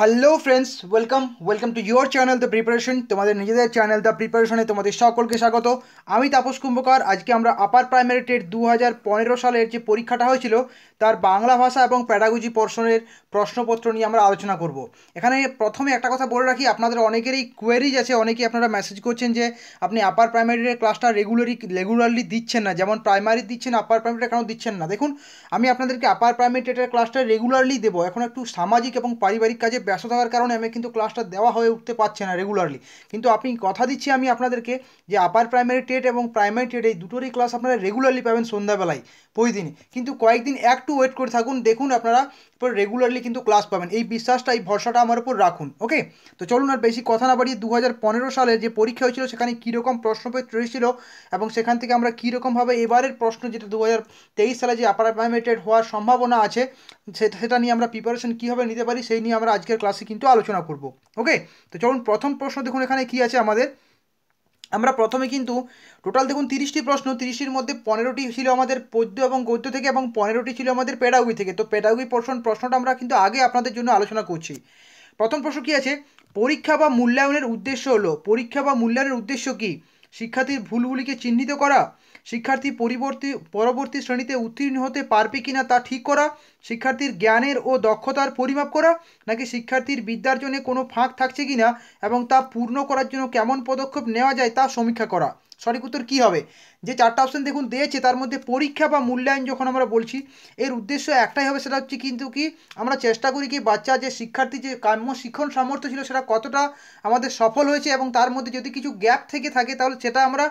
hello friends welcome welcome to your channel the preparation তোমাদের নিজেদের channel the প্রিপারেশনে তোমাদের সকলকে স্বাগত আমি তাপস কুম্ভকার আজকে আমরা আপার প্রাইমারি টেট দু সালের যে পরীক্ষাটা হয়েছিল তার বাংলা ভাষা এবং প্যাডাগুজি পর্ষণের প্রশ্নপত্র নিয়ে আমরা আলোচনা করব এখানে প্রথমে একটা কথা বলে রাখি আপনাদের অনেকেরই কোয়েরিজ আছে অনেকেই আপনারা মেসেজ করছেন যে আপনি আপার প্রাইমারির ক্লাসটা রেগুলারি রেগুলারলি দিচ্ছেন না যেমন প্রাইমারি দিচ্ছেন আপার প্রাইমারিটা কেন দিচ্ছেন না দেখুন আমি আপনাদেরকে আপার প্রাইমারি টেটের ক্লাসটা রেগুলারলি দেবো এখন একটু সামাজিক এবং পারিবারিক কাজে ব্যস্ত থাকার কারণে আমি কিন্তু ক্লাসটা দেওয়া হয়ে উঠতে পারছে না রেগুলারলি কিন্তু আপনি কথা দিচ্ছি আমি আপনাদেরকে যে আপার প্রাইমারি টেট এবং প্রাইমারি টেট এই দুটোরই ক্লাস আপনারা রেগুলারলি পাবেন সন্ধ্যাবেলায় প্রতিদিন কিন্তু কয়েকদিন একটু ওয়েট করে থাকুন দেখুন আপনারা পুরো রেগুলারলি কিন্তু ক্লাস পাবেন এই বিশ্বাসটা এই ভরসাটা আমার উপর রাখুন ওকে তো চলুন আর বেশি কথা না বাড়িয়ে দু হাজার সালে যে পরীক্ষা হয়েছিল সেখানে কীরকম প্রশ্নপত্র এসেছিল এবং সেখান থেকে আমরা কীরকমভাবে এবারের প্রশ্ন যেটা দু সালে যে আপার প্রাইমারি টেট হওয়ার সম্ভাবনা আছে সেটা নিয়ে আমরা প্রিপারেশন কীভাবে নিতে পারি সেই নিয়ে আমরা আজকে আজকের ক্লাসে কিন্তু আলোচনা করব ওকে তো চলুন প্রথম প্রশ্ন দেখুন এখানে কি আছে আমাদের আমরা প্রথমে কিন্তু টোটাল দেখুন তিরিশটি প্রশ্ন তিরিশটির মধ্যে পনেরোটি ছিল আমাদের পদ্য এবং গদ্য থেকে এবং পনেরোটি ছিল আমাদের পেডাউবি থেকে তো পেডাউবি পোর্শন প্রশ্নটা আমরা কিন্তু আগে আপনাদের জন্য আলোচনা করছি প্রথম প্রশ্ন কী আছে পরীক্ষা বা মূল্যায়নের উদ্দেশ্য হলো পরীক্ষা বা মূল্যায়নের উদ্দেশ্য কী শিক্ষার্থীর ভুলগুলিকে চিহ্নিত করা শিক্ষার্থী পরিবর্তী পরবর্তী শ্রেণীতে উত্তীর্ণ হতে পারবে কি না তা ঠিক করা শিক্ষার্থীর জ্ঞানের ও দক্ষতার পরিমাপ করা নাকি শিক্ষার্থীর বিদ্যার্জনে কোনো ফাঁক থাকছে কি না এবং তা পূর্ণ করার জন্য কেমন পদক্ষেপ নেওয়া যায় তা সমীক্ষা করা সঠিক উত্তর কী হবে যে চারটা অপশান দেখুন দিয়েছে তার মধ্যে পরীক্ষা বা মূল্যায়ন যখন আমরা বলছি এর উদ্দেশ্য একটাই হবে সেটা হচ্ছে কিন্তু কি আমরা চেষ্টা করি কি বাচ্চা যে শিক্ষার্থী যে কাম্য শিক্ষণ সামর্থ্য ছিল সেটা কতটা আমাদের সফল হয়েছে এবং তার মধ্যে যদি কিছু গ্যাপ থেকে থাকে তাহলে সেটা আমরা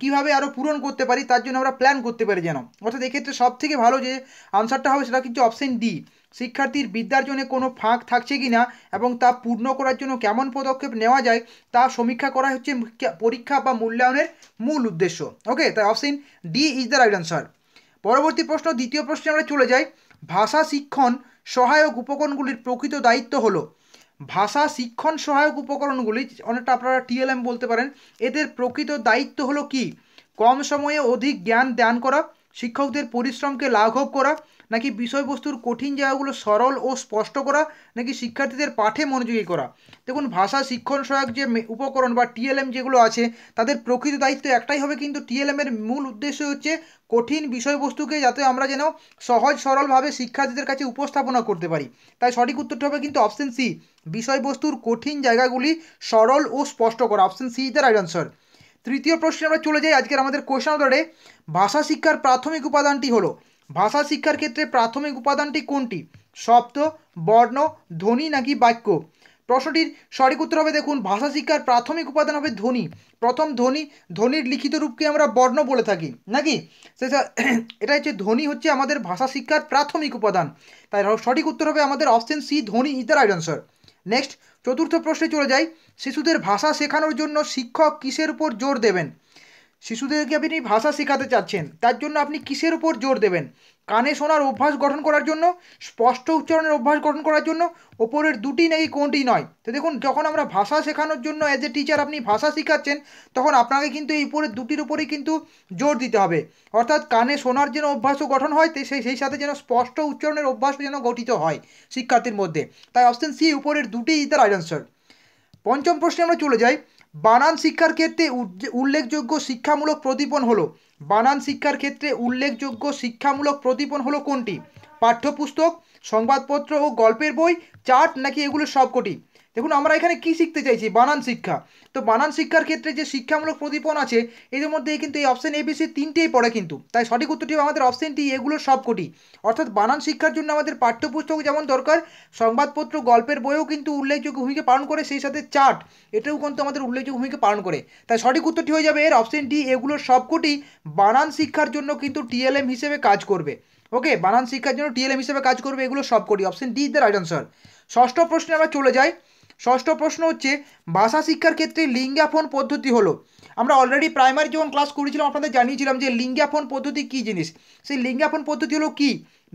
কীভাবে আরও পূরণ করতে পারি তার জন্য আমরা প্ল্যান করতে পারি যেন অর্থাৎ এক্ষেত্রে সব থেকে ভালো যে আনসারটা হবে সেটা কিন্তু অপশান ডি শিক্ষার্থীর বিদ্যার্জনে কোনো ফাঁক থাকছে কি না এবং তা পূর্ণ করার জন্য কেমন পদক্ষেপ নেওয়া যায় তা সমীক্ষা করা হচ্ছে পরীক্ষা বা মূল্যায়নের মূল উদ্দেশ্য ওকে তাই option D is the right answer পরবর্তী প্রশ্ন দ্বিতীয় প্রশ্নে আমরা চলে যাই ভাষা শিক্ষণ সহায়ক উপকরণগুলির প্রকৃত দায়িত্ব হল ভাষা শিক্ষণ সহায়ক উপকরণগুলি অনেকটা আপনারা টিএলএম বলতে পারেন এদের প্রকৃত দায়িত্ব হলো কি কম সময়ে অধিক জ্ঞান দান করা শিক্ষকদের পরিশ্রমকে লাঘব করা নাকি বিষয়বস্তুর কঠিন জায়গাগুলো সরল ও স্পষ্ট করা নাকি শিক্ষার্থীদের পাঠে মনোযোগী করা দেখুন ভাষা শিক্ষণ সহায়ক যে উপকরণ বা টিএলএম যেগুলো আছে তাদের প্রকৃত দায়িত্ব একটাই হবে কিন্তু টিএলএমের মূল উদ্দেশ্য হচ্ছে কঠিন বিষয়বস্তুকে যাতে আমরা যেন সহজ সরলভাবে শিক্ষার্থীদের কাছে উপস্থাপনা করতে পারি তাই সঠিক উত্তরটা হবে কিন্তু অপশন সি বিষয়বস্তুর কঠিন জায়গাগুলি সরল ও স্পষ্ট করা option C is the right answer তৃতীয় প্রশ্নে আমরা চলে যাই আজকের আমাদের কোয়েশন অর্ডারে ভাষা শিক্ষার প্রাথমিক উপাদানটি হলো ভাষা শিক্ষার ক্ষেত্রে প্রাথমিক উপাদানটি কোনটি শব্দ বর্ণ ধ্বনি নাকি বাক্য প্রশ্নটির সঠিক উত্তর হবে দেখুন ভাষা শিক্ষার প্রাথমিক উপাদান হবে ধ্বনি প্রথম ধ্বনি ধ্বনির লিখিত রূপকে আমরা বর্ণ বলে থাকি নাকি সেটা এটা হচ্ছে ধ্বনি হচ্ছে আমাদের ভাষা শিক্ষার প্রাথমিক উপাদান তাই সঠিক উত্তর হবে আমাদের অপশন সি ধ্বনি ইজ দ্য রাইট নেক্সট চতুর্থ প্রশ্নে চলে যাই শিশুদের ভাষা শেখানোর জন্য শিক্ষক কিসের উপর জোর দেবেন শিশুদেরকে আপনি ভাষা শেখাতে চাচ্ছেন তার জন্য আপনি কিসের উপর জোর দেবেন কানে শোনার অভ্যাস গঠন করার জন্য স্পষ্ট উচ্চারণের অভ্যাস গঠন করার জন্য ওপরের দুটি নাকি কোনটি নয় তো দেখুন যখন আমরা ভাষা শেখানোর জন্য অ্যাজ এ টিচার আপনি ভাষা শেখাচ্ছেন তখন আপনাকে কিন্তু এই উপরের দুটির উপরেই কিন্তু জোর দিতে হবে অর্থাৎ কানে শোনার যেন অভ্যাসও গঠন হয় সেই সেই সাথে যেন স্পষ্ট উচ্চারণের অভ্যাসও যেন গঠিত হয় শিক্ষার্থীর মধ্যে তাই অপশন সি উপরের দুটি ইজ দ্য পঞ্চম প্রশ্নে আমরা চলে যাই বানান শিক্ষার ক্ষেত্রে উল্লেখযোগ্য শিক্ষামূলক প্রদীপন হলো বানান শিক্ষার ক্ষেত্রে উল্লেখযোগ্য শিক্ষামূলক প্রদীপন হলো কোনটি পাঠ্যপুস্তক সংবাদপত্র ও গল্পের বই চার্ট নাকি এগুলো সবকটি দেখুন আমরা এখানে কি শিখতে চাইছি বানান শিক্ষা তো বানান শিক্ষার ক্ষেত্রে যে শিক্ষামূলক প্রদীপন আছে এদের মধ্যে কিন্তু এই অপশন এবিসি তিনটেই পড়ে কিন্তু তাই সঠিক উত্তরটি আমাদের এগুলো এগুলোর সবকটি অর্থাৎ বানান শিক্ষার জন্য আমাদের পাঠ্যপুস্তক যেমন দরকার সংবাদপত্র গল্পের বইও কিন্তু উল্লেখযোগ্য ভূমিকা পালন করে সেই সাথে চার্ট এটাও কিন্তু আমাদের উল্লেখযোগ্য ভূমিকা পালন করে তাই সঠিক উত্তরটি হয়ে যাবে এর অপশনটি এগুলোর সবকটি বানান শিক্ষার জন্য কিন্তু টিএলএম হিসেবে কাজ করবে ওকে বানান শিক্ষার জন্য টিএলএম হিসেবে কাজ করবে এগুলো সবকটি option D is the right answer ষষ্ঠ প্রশ্নে আমরা চলে যাই ষষ্ঠ প্রশ্ন হচ্ছে ভাষা শিক্ষার ক্ষেত্রে লিঙ্গাফোন পদ্ধতি হলো আমরা অলরেডি প্রাইমারি যখন ক্লাস করেছিলাম আপনাদের জানিয়েছিলাম যে লিঙ্গাফোন পদ্ধতি কী জিনিস সেই লিঙ্গাফোন পদ্ধতি হলো কী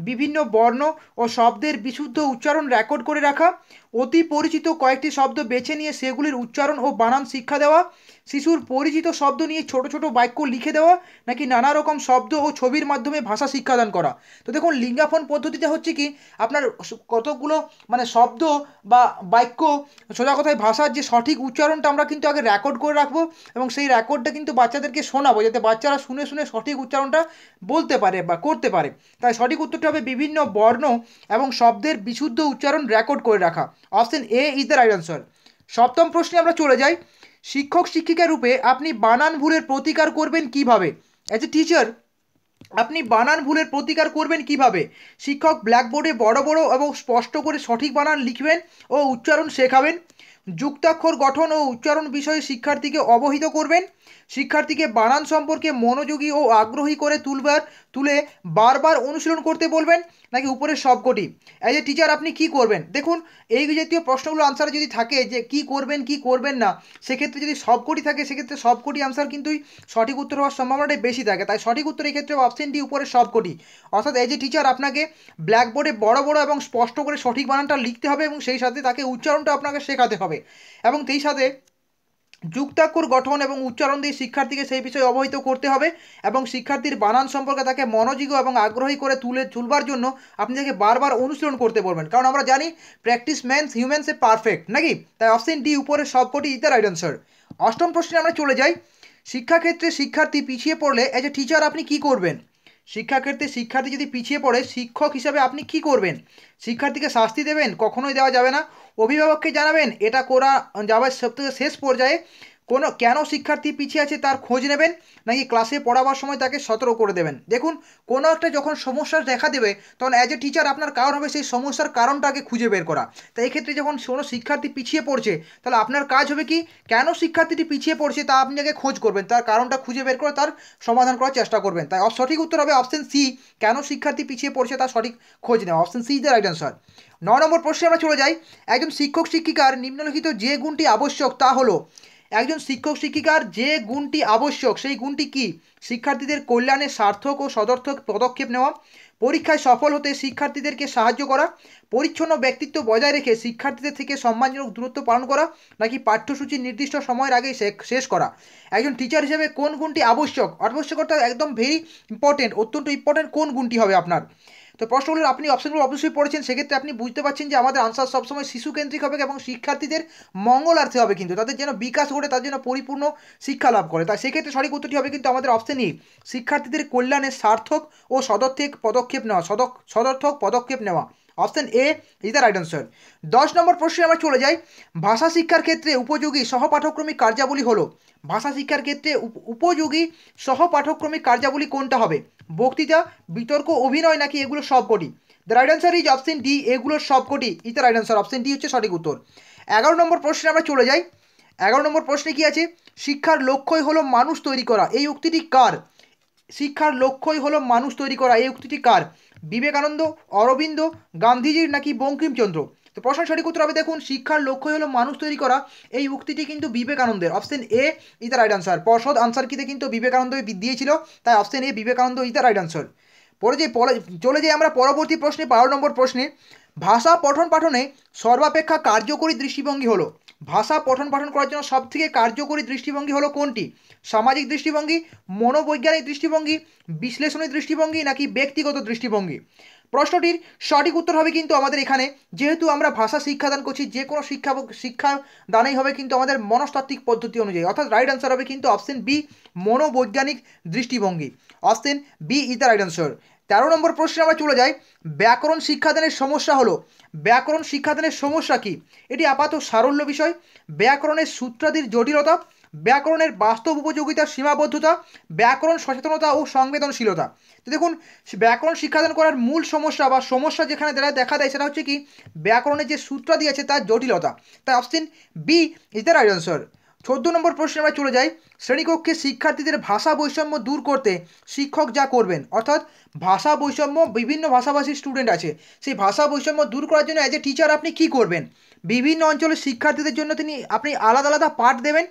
বিভিন্ন বর্ণ ও শব্দের বিশুদ্ধ উচ্চারণ রেকর্ড করে রাখা অতি পরিচিত কয়েকটি শব্দ বেছে নিয়ে সেগুলির উচ্চারণ ও বানান শিক্ষা দেওয়া শিশুর পরিচিত শব্দ নিয়ে ছোট ছোট বাক্য লিখে দেওয়া নাকি নানা রকম শব্দ ও ছবির মাধ্যমে ভাষা শিক্ষাদান করা তো দেখুন লিঙ্গাফোন পদ্ধতিতে হচ্ছে কি আপনার কতগুলো মানে শব্দ বা বাক্য সোজা কথায় ভাষার যে সঠিক উচ্চারণটা আমরা কিন্তু আগে রেকর্ড করে রাখবো এবং সেই রেকর্ডটা কিন্তু বাচ্চাদেরকে শোনাবো যাতে বাচ্চারা শুনে শুনে সঠিক উচ্চারণটা বলতে পারে বা করতে পারে তাই সঠিক উত্তরটা হবে বিভিন্ন বর্ণ এবং শব্দের বিশুদ্ধ উচ্চারণ রেকর্ড করে রাখা option A is the right answer সপ্তম প্রশ্নে আমরা চলে যাই শিক্ষক শিক্ষিকা রূপে আপনি বানান ভুলের প্রতিকার করবেন কিভাবে অ্যাজ এ টিচার আপনি বানান ভুলের প্রতিকার করবেন কিভাবে শিক্ষক ব্ল্যাকবোর্ডে বড় বড় এবং স্পষ্ট করে সঠিক বানান লিখবেন ও উচ্চারণ শেখাবেন যুক্তাক্ষর গঠন ও উচ্চারণ বিষয়ে শিক্ষার্থীকে অবহিত করবেন শিক্ষার্থীকে বানান সম্পর্কে মনোযোগী ও আগ্রহী করে তুলবার তুলে বারবার অনুশীলন করতে বলবেন নাকি উপরের সবকটি অ্যাজ এ টিচার আপনি কি করবেন দেখুন এই জাতীয় প্রশ্নগুলো আনসার যদি থাকে যে কি করবেন কি করবেন না সেক্ষেত্রে যদি সবকটি থাকে সেক্ষেত্রে সবকটি আনসার কিন্তু সঠিক উত্তর হওয়ার সম্ভাবনাটাই বেশি থাকে তাই সঠিক উত্তর এই ক্ষেত্রে অপশন ডি উপরের সবকটি অর্থাৎ অ্যাজ এ টিচার আপনাকে ব্ল্যাকবোর্ডে বড় বড় এবং স্পষ্ট করে সঠিক বানানটা লিখতে হবে এবং সেই সাথে তাকে উচ্চারণটা আপনাকে শেখাতে হবে এবং সেই সাথে যুক্তাক্ষর গঠন এবং উচ্চারণ দিয়ে শিক্ষার্থীকে সেই বিষয়ে অবহিত করতে হবে এবং শিক্ষার্থীর বানান সম্পর্কে তাকে মনোযোগ এবং আগ্রহী করে তুলে তুলবার জন্য আপনি তাকে বারবার অনুশীলন করতে বলবেন কারণ আমরা জানি practice mans humans a perfect নাকি তাই অপশন ডি উপরে সবকটি ইজ রাইট অ্যান্সার অষ্টম প্রশ্নে আমরা চলে যাই শিক্ষাক্ষেত্রে শিক্ষার্থী পিছিয়ে পড়লে এজ এ টিচার আপনি কি করবেন শিক্ষাক্ষেত্রে শিক্ষার্থী যদি পিছিয়ে পড়ে শিক্ষক হিসাবে আপনি কি করবেন শিক্ষার্থীকে শাস্তি দেবেন কখনোই দেওয়া যাবে না অভিভাবককে জানাবেন এটা করা যাবার সব থেকে শেষ পর্যায়ে কোনো কেন শিক্ষার্থী পিছিয়ে আছে তার খোঁজ নেবেন নাকি ক্লাসে পড়াবার সময় তাকে সতর্ক করে দেবেন দেখুন কোনো একটা যখন সমস্যা দেখা দেবে তখন অ্যাজ এ টিচার আপনার কারণ হবে সেই সমস্যার কারণটাকে খুঁজে বের করা তাই এক্ষেত্রে যখন কোনো শিক্ষার্থী পিছিয়ে পড়ছে তাহলে আপনার কাজ হবে কি কেন শিক্ষার্থীটি পিছিয়ে পড়ছে তা আপনি আগে খোঁজ করবেন তার কারণটা খুঁজে বের করে তার সমাধান করার চেষ্টা করবেন তাই সঠিক উত্তর হবে অপশন সি কেন শিক্ষার্থী পিছিয়ে পড়ছে তার সঠিক খোঁজ নেওয়া option C is the right answer ন নম্বর প্রশ্নে আমরা চলে যাই একজন শিক্ষক শিক্ষিকার নিম্নলিখিত যে গুণটি আবশ্যক তা হলো একজন শিক্ষক শিক্ষিকার যে গুণটি আবশ্যক সেই গুণটি কি শিক্ষার্থীদের কল্যাণে সার্থক ও সদর্থক পদক্ষেপ নেওয়া পরীক্ষায় সফল হতে শিক্ষার্থীদেরকে সাহায্য করা পরিচ্ছন্ন ব্যক্তিত্ব বজায় রেখে শিক্ষার্থীদের থেকে সম্মানজনক দূরত্ব পালন করা নাকি পাঠ্যসূচি নির্দিষ্ট সময়ের আগেই শেষ করা একজন টিচার হিসেবে কোন গুণটি আবশ্যক আবশ্যকতা একদম ভেরি ইম্পর্টেন্ট অত্যন্ত ইম্পর্টেন্ট কোন গুণটি হবে আপনার তো প্রশ্নগুলোর আপনি অপশনগুলো অবশ্যই পড়েছেন সেক্ষেত্রে আপনি বুঝতে পারছেন যে আমাদের আনসার সবসময় শিশুকেন্দ্রিক হবে এবং শিক্ষার্থীদের মঙ্গলার্থে হবে কিন্তু তাদের যেন বিকাশ ঘটে তার জন্য পরিপূর্ণ শিক্ষা লাভ করে তাই সেক্ষেত্রে সঠিক উত্তরটি হবে কিন্তু আমাদের অপশন ই শিক্ষার্থীদের কল্যাণে সার্থক ও সদর্থক পদক্ষেপ নেওয়া সদক সদর্থক পদক্ষেপ নেওয়া option A is the right answer দশ নম্বর প্রশ্নে আমরা চলে যাই ভাষা শিক্ষার ক্ষেত্রে উপযোগী সহপাঠক্রমিক কার্যাবলী হলো ভাষা শিক্ষার ক্ষেত্রে উপযোগী সহপাঠক্রমিক কার্যাবলী কোনটা হবে বক্তৃতা বিতর্ক অভিনয় নাকি এগুলো সবকটি the right answer is option D এগুলোর সবকটি is the right answer option D হচ্ছে সঠিক উত্তর এগারো নম্বর প্রশ্নে আমরা চলে যাই এগারো নম্বর প্রশ্নে কি আছে শিক্ষার লক্ষ্যই হলো মানুষ তৈরি করা এই উক্তিটি কার শিক্ষার লক্ষ্যই হলো মানুষ তৈরি করা এই উক্তিটি কার বিবেকানন্দ অরবিন্দ গান্ধীজির নাকি বঙ্কিমচন্দ্র তো প্রশ্ন সঠিক উত্তর হবে দেখুন শিক্ষার লক্ষ্য হলো মানুষ তৈরি করা এই উক্তিটি কিন্তু বিবেকানন্দের option A is the right answer পর্ষদ আনসার কিতে কিন্তু বিবেকানন্দ দিয়েছিল তাই option A Vivekananda is the right answer পরে যে চলে যাই আমরা পরবর্তী প্রশ্নে বারো নম্বর প্রশ্নে ভাষা পঠন পাঠনে সর্বাপেক্ষা কার্যকরী দৃষ্টিভঙ্গি হলো ভাষা পঠন পাঠন করার জন্য সবথেকে কার্যকরী দৃষ্টিভঙ্গি হলো কোনটি সামাজিক দৃষ্টিভঙ্গি মনোবৈজ্ঞানিক দৃষ্টিভঙ্গি বিশ্লেষণী দৃষ্টিভঙ্গি নাকি ব্যক্তিগত দৃষ্টিভঙ্গি প্রশ্নটির সঠিক উত্তর হবে কিন্তু আমাদের এখানে যেহেতু আমরা ভাষা শিক্ষাদান করছি যে কোনো শিক্ষা শিক্ষাদানেই হবে কিন্তু আমাদের মনস্তাত্ত্বিক পদ্ধতি অনুযায়ী অর্থাৎ রাইট অ্যান্সার হবে কিন্তু অপশন বি মনোবৈজ্ঞানিক দৃষ্টিভঙ্গি option B is the right answer তেরো নম্বর প্রশ্নে আমরা চলে যাই ব্যাকরণ শিক্ষাদানের সমস্যা হলো ব্যাকরণ শিক্ষাদানের সমস্যা কি এটি আপাত সারল্য বিষয় ব্যাকরণের সূত্রাদির জটিলতা ব্যাকরণের বাস্তব উপযোগিতার সীমাবদ্ধতা ব্যাকরণ সচেতনতা ও সংবেদনশীলতা তো দেখুন ব্যাকরণ শিক্ষাদান করার মূল সমস্যা বা সমস্যা যেখানে দ্বারা দেখা দেয় সেটা হচ্ছে কি ব্যাকরণের যে সূত্রাদি দিয়েছে তার জটিলতা তাই option B is the right answer চোদ্দ নম্বর প্রশ্নে আমরা চলে যাই শ্রেণীকক্ষে শিক্ষার্থীদের ভাষা বৈষম্য দূর করতে শিক্ষক যা করবেন অর্থাৎ ভাষা বৈষম্য বিভিন্ন ভাষাভাষীর স্টুডেন্ট আছে সেই ভাষা বৈষম্য দূর করার জন্য অ্যাজ এ টিচার আপনি কি করবেন বিভিন্ন অঞ্চলের শিক্ষার্থীদের জন্য তিনি আপনি আলাদা আলাদা পাঠ দেবেন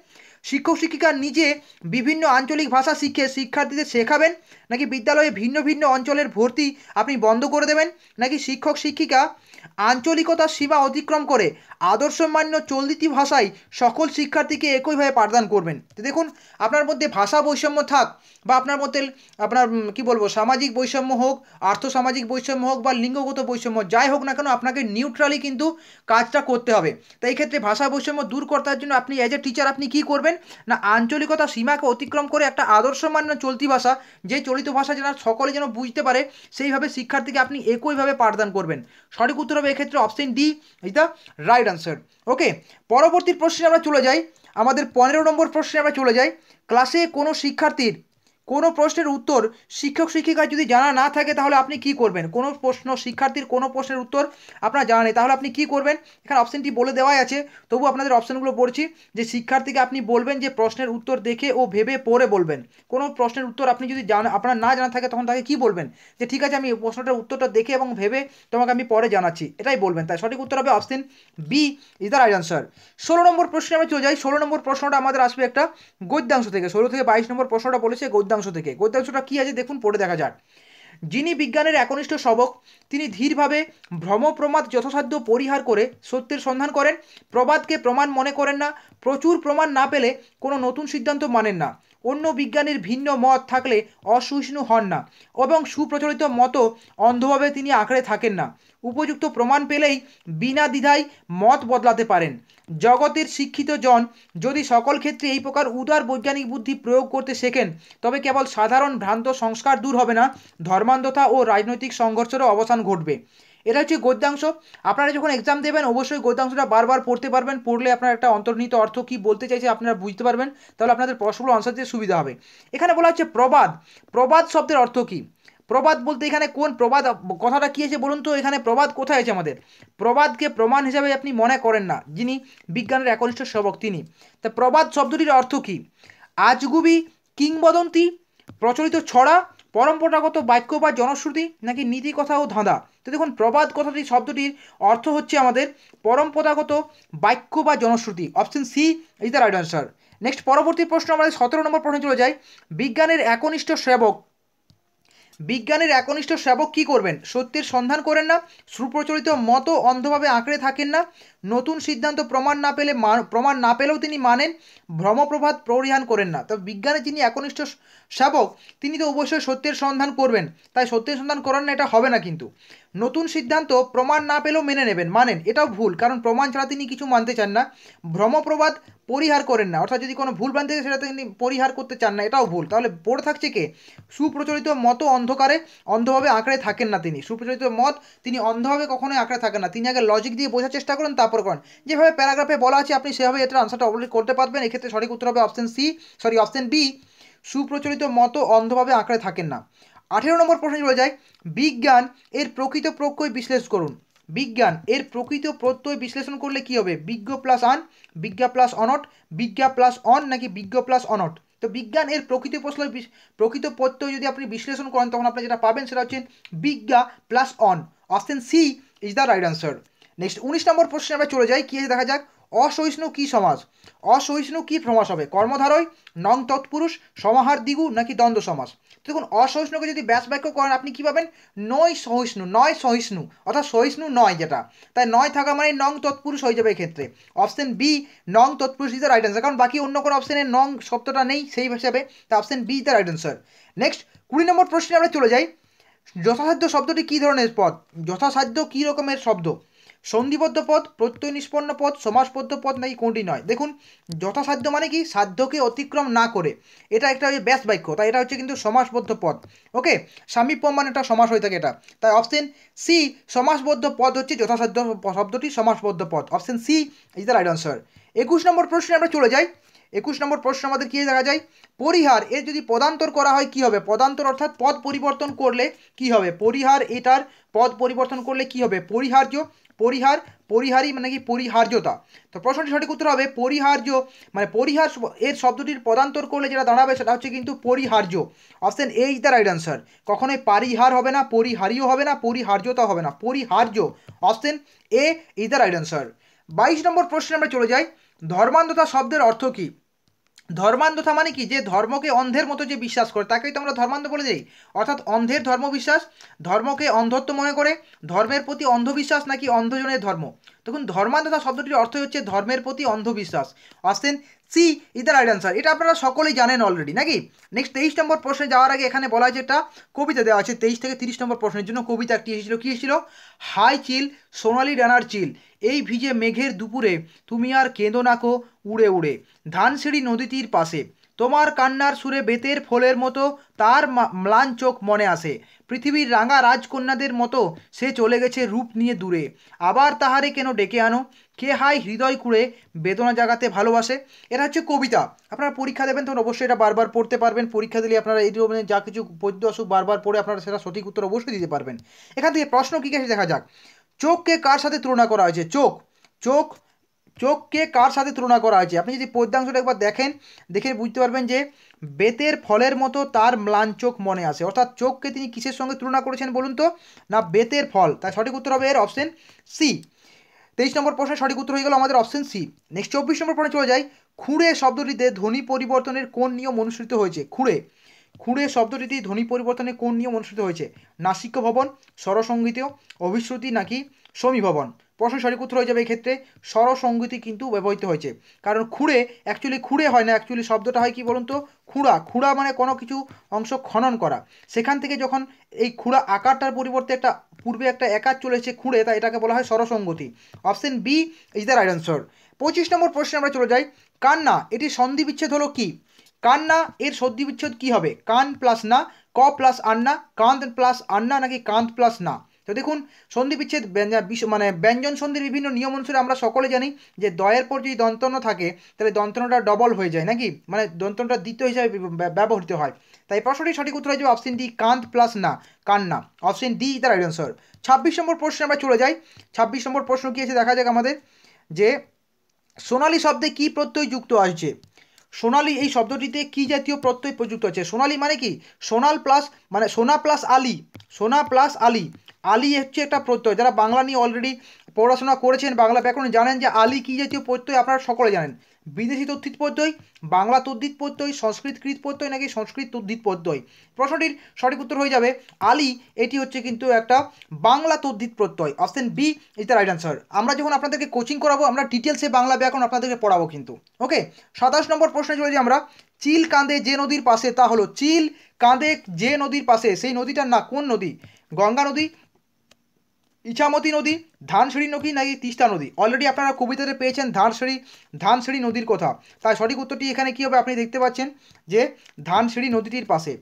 শিক্ষক শিক্ষিকা নিজে বিভিন্ন আঞ্চলিক ভাষা শিখে শিক্ষার্থীদের শেখাবেন নাকি বিদ্যালয়ে ভিন্ন ভিন্ন অঞ্চলের ভর্তি আপনি বন্ধ করে দেবেন নাকি শিক্ষক শিক্ষিকা আঞ্চলিকতার সীমা অতিক্রম করে আদর্শমান্য চলদিতি ভাষায় সকল শিক্ষার্থীকে একইভাবে পাঠদান করবেন তো দেখুন আপনার মধ্যে ভাষা বৈষম্য থাক বা আপনার মধ্যে আপনার কি বলবো সামাজিক বৈষম্য হোক আর্থসামাজিক বৈষম্য হোক বা লিঙ্গগত বৈষম্য যাই হোক না কেন আপনাকে নিউট্রালি কিন্তু কাজটা করতে হবে তাই এই ক্ষেত্রে ভাষা বৈষম্য দূর করতে জন্য আপনি অ্যাজ এ টিচার আপনি কি করবেন করবেন না আঞ্চলিকতা সীমাকে অতিক্রম করে একটা আদর্শ মান্য চলতি ভাষা যে চলিত ভাষা যেন সকলে যেন বুঝতে পারে সেইভাবে শিক্ষার্থীকে আপনি একইভাবে পাঠদান করবেন সঠিক উত্তর হবে এক্ষেত্রে option D is the right answer okay পরবর্তী প্রশ্নে আমরা চলে যাই আমাদের পনেরো নম্বর প্রশ্নে আমরা চলে যাই ক্লাসে কোনো শিক্ষার্থীর কোনো প্রশ্নের উত্তর শিক্ষক শিক্ষিকা যদি জানা না থাকে তাহলে আপনি কি করবেন কোনো প্রশ্ন শিক্ষার্থীর কোনো প্রশ্নের উত্তর আপনার জানা নেই তাহলে আপনি কি করবেন এখানে অপশানটি বলে দেওয়াই আছে তবু আপনাদের অপশানগুলো পড়ছি যে শিক্ষার্থীকে আপনি বলবেন যে প্রশ্নের উত্তর দেখে ও ভেবে পড়ে বলবেন কোনো প্রশ্নের উত্তর আপনি যদি জানা আপনার না জানা থাকে তখন তাকে কি বলবেন যে ঠিক আছে আমি প্রশ্নটার উত্তরটা দেখে এবং ভেবে তোমাকে আমি পরে জানাচ্ছি এটাই বলবেন তাই সঠিক উত্তর হবে option B is the right answer ষোলো নম্বর প্রশ্নে আমরা চলে যাই ষোলো নম্বর প্রশ্নটা আমাদের আসবে একটা গদ্যাংশ থেকে ষোলো থেকে বাইশ নম্বর প্রশ্নটা বলেছে গদ্য গদ্যাংশ থেকে গদ্যাংশটা কী আছে দেখুন পড়ে দেখা যাক যিনি বিজ্ঞানের একনিষ্ঠ শবক তিনি ধীরভাবে ভ্রমপ্রমাদ যথাসাধ্য পরিহার করে সত্যের সন্ধান করেন প্রবাদকে প্রমাণ মনে করেন না প্রচুর প্রমাণ না পেলে কোনো নতুন সিদ্ধান্ত মানেন না অন্য বিজ্ঞানীর ভিন্ন মত থাকলে অসহিষ্ণু হন না এবং সুপ্রচলিত মতো অন্ধভাবে তিনি আঁকড়ে থাকেন না উপযুক্ত প্রমাণ পেলেই বিনা দ্বিধায় মত বদলাতে পারেন জগতের শিক্ষিত জন যদি সকল ক্ষেত্রে এই প্রকার উদার বৈজ্ঞানিক বুদ্ধি প্রয়োগ করতে শেখেন তবে কেবল সাধারণ ভ্রান্ত সংস্কার দূর হবে না ধর্মান্ধতা ও রাজনৈতিক সংঘর্ষেরও অবসান ঘটবে এটা হচ্ছে গদ্যাংশ আপনারা যখন এক্সাম দেবেন অবশ্যই গদ্যাংশটা বারবার পড়তে পারবেন পড়লে আপনার একটা অন্তর্নিহিত অর্থ কী বলতে চাইছে আপনারা বুঝতে পারবেন তাহলে আপনাদের প্রশ্নগুলো আনসার দিতে সুবিধা হবে এখানে বলা হচ্ছে প্রবাদ প্রবাদ শব্দের অর্থ কী প্রবাদ বলতে এখানে কোন প্রবাদ কথাটা কী আছে বলুন তো এখানে প্রবাদ কোথায় আছে আমাদের প্রবাদকে প্রমাণ হিসাবে আপনি মনে করেন না যিনি বিজ্ঞানের একনিষ্ঠ সেবক তিনি তা প্রবাদ শব্দটির অর্থ কী আজগুবি কিংবদন্তি প্রচলিত ছড়া পরম্পরাগত বাক্য বা জনশ্রুতি নাকি নীতি কথা ও ধাঁধা তো দেখুন প্রবাদ কথাটি শব্দটির অর্থ হচ্ছে আমাদের পরম্পরাগত বাক্য বা জনশ্রুতি option C is the right answer next পরবর্তী প্রশ্ন আমাদের সতেরো নম্বর প্রশ্নে চলে যায় বিজ্ঞানের একনিষ্ঠ সেবক বিজ্ঞানের একনিষ্ঠ সেবক কি করবেন সত্যের সন্ধান করেন না সুপ্রচলিত মতো অন্ধভাবে আঁকড়ে থাকেন না নতুন সিদ্ধান্ত প্রমাণ না পেলে প্রমাণ না পেলেও তিনি মানেন ভ্রমপ্রভাত পরিহান করেন না তো বিজ্ঞানের যিনি একনিষ্ঠ সেবক তিনি তো অবশ্যই সত্যের সন্ধান করবেন তাই সত্যের সন্ধান করেন না এটা হবে না কিন্তু নতুন সিদ্ধান্ত প্রমাণ না পেলেও মেনে নেবেন মানেন এটাও ভুল কারণ প্রমাণ ছাড়া তিনি কিছু মানতে চান না ভ্রমপ্রবাদ পরিহার করেন না অর্থাৎ যদি কোনো ভুল ভ্রান্তি সেটা তিনি পরিহার করতে চান না এটাও ভুল তাহলে পড়ে থাকছে কে সুপ্রচলিত মত অন্ধকারে অন্ধভাবে আঁকড়ে থাকেন না তিনি সুপ্রচলিত মত তিনি অন্ধভাবে কখনোই আঁকড়ে থাকেন না তিনি আগে লজিক দিয়ে বোঝার চেষ্টা করেন তারপর করেন যেভাবে প্যারাগ্রাফে বলা আছে আপনি সেভাবে এটার আনসারটা অবলম্বন করতে পারবেন এক্ষেত্রে সঠিক উত্তর হবে option C sorry option B সুপ্রচলিত মতো অন্ধভাবে আঁকড়ে থাকেন না আঠেরো নম্বর প্রশ্ন চলে যায় বিজ্ঞান এর প্রকৃত প্রক্রয় বিশ্লেষ করুন বিজ্ঞান এর প্রকৃত প্রত্যয় বিশ্লেষণ করলে কি হবে বিজ্ঞ প্লাস আন বিজ্ঞা প্লাস অনট বিজ্ঞা প্লাস অন নাকি বিজ্ঞ প্লাস অনট তো বিজ্ঞান এর প্রকৃত প্রশ্ন প্রকৃত প্রত্যয় যদি আপনি বিশ্লেষণ করেন তখন আপনি যেটা পাবেন সেটা হচ্ছে বিজ্ঞা প্লাস অন option C is the right answer next উনিশ নম্বর প্রশ্নে আমরা চলে যাই কী আছে দেখা যাক অসহিষ্ণু কী সমাজ অসহিষ্ণু কী সমাজ হবে কর্মধারয় নং তৎপুরুষ সমাহার দিগু নাকি দ্বন্দ্ব সমাজ দেখুন অসহিষ্ণুকে যদি ব্যাস বাক্য করেন আপনি কী পাবেন নয় সহিষ্ণু নয় সহিষ্ণু অর্থাৎ সহিষ্ণু নয় যেটা তাই নয় থাকা মানে নং তৎপুরুষ হয়ে যাবে এক্ষেত্রে অপশন বি নং তৎপুরুষ ইজ দ্য রাইট অ্যান্সার কারণ বাকি অন্য কোনো অপশানে নং শব্দটা নেই সেই হিসাবে তা option B is the right answer next কুড়ি নম্বর প্রশ্নে আমরা চলে যাই যথাসাধ্য শব্দটি কী ধরনের পদ যথাসাধ্য কী রকমের শব্দ সন্ধিবদ্ধ পদ প্রত্যয় নিষ্পন্ন পদ সমাসবদ্ধ পথ নাকি কোনটি নয় দেখুন যথাসাধ্য মানে কি সাধ্যকে অতিক্রম না করে এটা একটা ব্যাস বাক্য তাই এটা হচ্ছে কিন্তু সমাসবদ্ধ পদ ওকে স্বামী প্রমাণ একটা সমাস হয়ে থাকে এটা তাই অপশন সি সমাসবদ্ধ পদ হচ্ছে যথাসাধ্য শব্দটি সমাসবদ্ধ পদ option C is the right answer একুশ নম্বর প্রশ্নে আমরা চলে যাই একুশ নম্বর প্রশ্ন আমাদের কী দেখা যায় পরিহার এর যদি পদান্তর করা হয় কি হবে পদান্তর অর্থাৎ পদ পরিবর্তন করলে কি হবে পরিহার এটার পদ পরিবর্তন করলে কি হবে পরিহার্য পরিহার পরিহারই মানে কি পরিহার্যতা তো প্রশ্নটি সঠিক উত্তর হবে পরিহার্য মানে পরিহার এর শব্দটির পদান্তর করলে যেটা দাঁড়াবে সেটা হচ্ছে কিন্তু পরিহার্য option A is the right answer কখনোই পরিহার হবে না পরিহারিও হবে না পরিহার্যতা হবে না পরিহার্য option A is the right answer বাইশ নম্বর প্রশ্নে আমরা চলে যাই ধর্মান্ধতা শব্দের অর্থ কী ধর্মান্ধতা মানে কি যে ধর্মকে অন্ধের মতো যে বিশ্বাস করে তাকেই তো আমরা ধর্মান্ধ বলে যাই অর্থাৎ অন্ধের ধর্মবিশ্বাস ধর্মকে অন্ধত্ব মনে করে ধর্মের প্রতি অন্ধবিশ্বাস নাকি অন্ধজনের ধর্ম দেখুন ধর্মান্ধতা শব্দটির অর্থ হচ্ছে ধর্মের প্রতি অন্ধবিশ্বাস option C either the right answer এটা আপনারা সকলেই জানেন অলরেডি নাকি নেক্সট তেইশ নম্বর প্রশ্নে যাওয়ার আগে এখানে বলা আছে একটা কবিতা দেওয়া আছে তেইশ থেকে তিরিশ নম্বর প্রশ্নের জন্য কবিতা একটি এসেছিল কী এসেছিল হাই চিল সোনালি ডানার চিল এই ভিজে মেঘের দুপুরে তুমি আর কেঁদো নাকো উড়ে উড়ে ধানসিঁড়ি নদীটির পাশে তোমার কান্নার সুরে বেতের ফলের মতো তার ম্লান চোখ মনে আসে পৃথিবীর রাঙা রাজকন্যাদের মতো সে চলে গেছে রূপ নিয়ে দূরে আবার তাহারে কেন ডেকে আনো কে হাই হৃদয় কুড়ে বেদনা জাগাতে ভালোবাসে এটা হচ্ছে কবিতা আপনারা পরীক্ষা দেবেন তখন অবশ্যই এটা বারবার পড়তে পারবেন পরীক্ষা দিলে আপনারা এই ধরনের যা কিছু পদ্য অসুখ বারবার পড়ে আপনারা সেটা সঠিক উত্তর অবশ্যই দিতে পারবেন এখান থেকে প্রশ্ন কী কাছে দেখা যাক চোখকে কার সাথে তুলনা করা হয়েছে চোখ চোখ চোখকে কার সাথে তুলনা করা হয়েছে আপনি যদি পদ্যাংশটা একবার দেখেন দেখে বুঝতে পারবেন যে বেতের ফলের মতো তার ম্লান চোখ মনে আসে অর্থাৎ চোখকে তিনি কিসের সঙ্গে তুলনা করেছেন বলুন তো না বেতের ফল তাই সঠিক উত্তর হবে এর অপশন সি তেইশ নম্বর প্রশ্নের সঠিক উত্তর হয়ে গেল আমাদের অপশন সি নেক্সট চব্বিশ নম্বর প্রশ্নে চলে যাই খুঁড়ে শব্দটিতে ধ্বনি পরিবর্তনের কোন নিয়ম অনুসৃত হয়েছে খুঁড়ে খুঁড়ে শব্দটিতে ধ্বনি পরিবর্তনের কোন নিয়ম অনুসৃত হয়েছে নাসিক্য ভবন স্বরসঙ্গীতীয় অভিশ্রুতি নাকি সমীভবন প্রশ্ন সঠিক উত্তর হয়ে যাবে এই ক্ষেত্রে কিন্তু ব্যবহৃত হয়েছে কারণ খুঁড়ে অ্যাকচুয়ালি খুঁড়ে হয় না অ্যাকচুয়ালি শব্দটা হয় কি বলুন তো খুঁড়া খুঁড়া মানে কোনো কিছু অংশ খনন করা সেখান থেকে যখন এই খুঁড়া আকারটার পরিবর্তে একটা পূর্বে একটা একার চলে এসেছে খুঁড়ে তা এটাকে বলা হয় স্বরসঙ্গতি option B is the right answer পঁচিশ নম্বর প্রশ্নে আমরা চলে যাই কান্না এটি সন্ধি বিচ্ছেদ হলো কি কান্না এর সন্ধি বিচ্ছেদ কী হবে কান প্লাস না ক প্লাস আন্না কান্ত প্লাস আন্না নাকি কান্ত প্লাস না তো দেখুন সন্ধি বিচ্ছেদ মানে ব্যঞ্জন সন্ধির বিভিন্ন নিয়ম অনুসারে আমরা সকলে জানি যে দয়ের পর যদি দন্তন্য থাকে তাহলে দন্তনটা ডবল হয়ে যায় নাকি মানে দন্তনটা দ্বিতীয় হিসাবে ব্যবহৃত হয় তাই প্রশ্নটি সঠিক উত্তর হয়েছে অপশন ডি কান্ত প্লাস না কান্না অপশন ডি তার রাইট অ্যান্সার ছাব্বিশ নম্বর প্রশ্নে আমরা চলে যাই ছাব্বিশ নম্বর প্রশ্ন কী আছে দেখা যাক আমাদের যে সোনালি শব্দে কী প্রত্যয় যুক্ত আসছে সোনালি এই শব্দটিতে কী জাতীয় প্রত্যয় প্রযুক্ত আছে সোনালি মানে কি সোনাল প্লাস মানে সোনা প্লাস আলি সোনা প্লাস আলি আলি হচ্ছে একটা প্রত্যয় যারা বাংলা নিয়ে অলরেডি পড়াশোনা করেছেন বাংলা ব্যাকরণ জানেন যে আলি কী জাতীয় প্রত্যয় আপনারা সকলে জানেন বিদেশি তদ্ধিত পদ্যয় বাংলা তদ্ধিত প্রত্যয় সংস্কৃতকৃত প্রত্যয় নাকি সংস্কৃত তদ্ধিত প্রত্যয় প্রশ্নটির সঠিক উত্তর হয়ে যাবে আলি এটি হচ্ছে কিন্তু একটা বাংলা তদ্ধিত প্রত্যয় option B is the right answer আমরা যখন আপনাদেরকে কোচিং করাবো আমরা ডিটেলসে বাংলা ব্যাকরণ আপনাদেরকে পড়াবো কিন্তু ওকে সাতাশ নম্বর প্রশ্নে চলে যাই আমরা চিল কাঁদে যে নদীর পাশে তা হলো চিল কাঁদে যে নদীর পাশে সেই নদীটার না কোন নদী গঙ্গা নদী ইছামতি নদী ধানসিঁড়ি নদী নাকি তিস্তা নদী অলরেডি আপনারা কবিতাতে পেয়েছেন ধানসিঁড়ি ধানসিঁড়ি নদীর কথা তাই সঠিক উত্তরটি এখানে কী হবে আপনি দেখতে পাচ্ছেন যে ধানসিঁড়ি নদীটির পাশে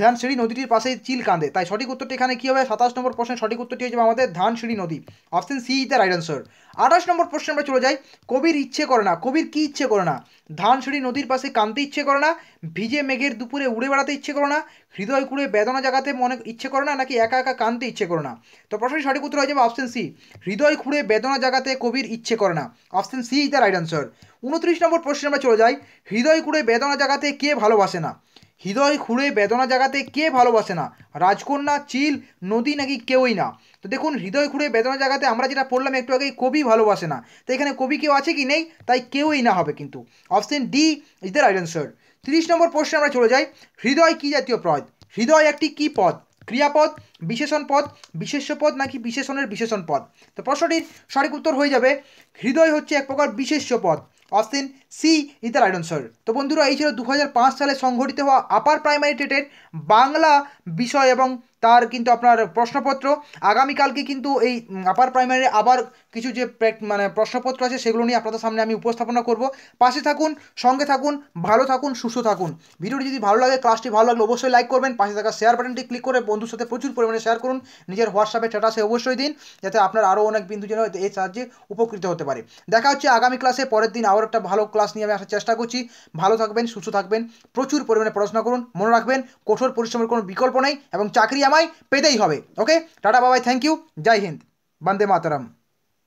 ধানসিঁড়ি নদীটির পাশে চিল কাঁদে তাই সঠিক উত্তরটি এখানে কি হবে সাতাশ নম্বর প্রশ্নের সঠিক উত্তরটি হয়ে যাবে আমাদের ধানসিঁড়ি নদী option C is the right answer আঠাশ নম্বর প্রশ্নে আমরা চলে যাই কবির ইচ্ছে করে না কবির কি ইচ্ছে করে না ধানসিঁড়ি নদীর পাশে কাঁদতে ইচ্ছে করে না ভিজে মেঘের দুপুরে উড়ে বেড়াতে ইচ্ছে করে না হৃদয় কুড়ে বেদনা জাগাতে মনে ইচ্ছে করে না নাকি একা একা কাঁদতে ইচ্ছে করে না তো প্রশ্নের সঠিক উত্তর হয়ে যাবে অপশন সি হৃদয় খুঁড়ে বেদনা জাগাতে কবির ইচ্ছে করে না option C is the right answer উনত্রিশ নম্বর প্রশ্নে আমরা চলে যাই হৃদয় কুড়ে বেদনা জাগাতে কে ভালোবাসে না হৃদয় খুঁড়ে বেদনা জাগাতে কে ভালোবাসে না রাজকন্যা চিল নদী নাকি কেউই না তো দেখুন হৃদয় খুঁড়ে বেদনা জাগাতে আমরা যেটা পড়লাম একটু আগে কবি ভালোবাসে না তো এখানে কবি কেউ আছে কি নেই তাই কেউই না হবে কিন্তু option D is the right answer তিরিশ নম্বর প্রশ্নে আমরা চলে যাই হৃদয় কী জাতীয় পদ হৃদয় একটি কী পদ ক্রিয়াপদ বিশেষণ পদ বিশেষ পদ নাকি বিশেষণের বিশেষণ পদ তো প্রশ্নটির সঠিক উত্তর হয়ে যাবে হৃদয় হচ্ছে এক প্রকার বিশেষ্য পদ option C is the right তো বন্ধুরা এই ছিল দু সালে সংঘটিত হওয়া আপার প্রাইমারি টেটের বাংলা বিষয় এবং তার কিন্তু আপনার প্রশ্নপত্র আগামীকালকে কিন্তু এই আপার প্রাইমারি আবার কিছু যে মানে প্রশ্নপত্র আছে সেগুলো নিয়ে আপনাদের সামনে আমি উপস্থাপনা করব পাশে থাকুন সঙ্গে থাকুন ভালো থাকুন সুস্থ থাকুন ভিডিওটি যদি ভালো লাগে ক্লাসটি ভালো লাগলে অবশ্যই লাইক করবেন পাশে থাকা শেয়ার বাটনটি ক্লিক করে বন্ধুর সাথে প্রচুর পরিমাণে শেয়ার করুন নিজের হোয়াটসঅ্যাপে স্ট্যাটাসে অবশ্যই দিন যাতে আপনার আরও অনেক বিন্দু যেন এর সাহায্যে উপকৃত হতে পারে দেখা হচ্ছে আগামী ক্লাসে পরের দিন আরও একটা ভালো ক্লাস ক্লাস নিয়ে আমি আসার চেষ্টা করছি ভালো থাকবেন সুস্থ থাকবেন প্রচুর পরিমাণে পড়াশোনা করুন মনে রাখবেন কঠোর পরিশ্রমের কোনো বিকল্প নেই এবং চাকরি আমায় পেতেই হবে ওকে টাটা বাবাই থ্যাংক ইউ জয় হিন্দ বন্দে মাতারাম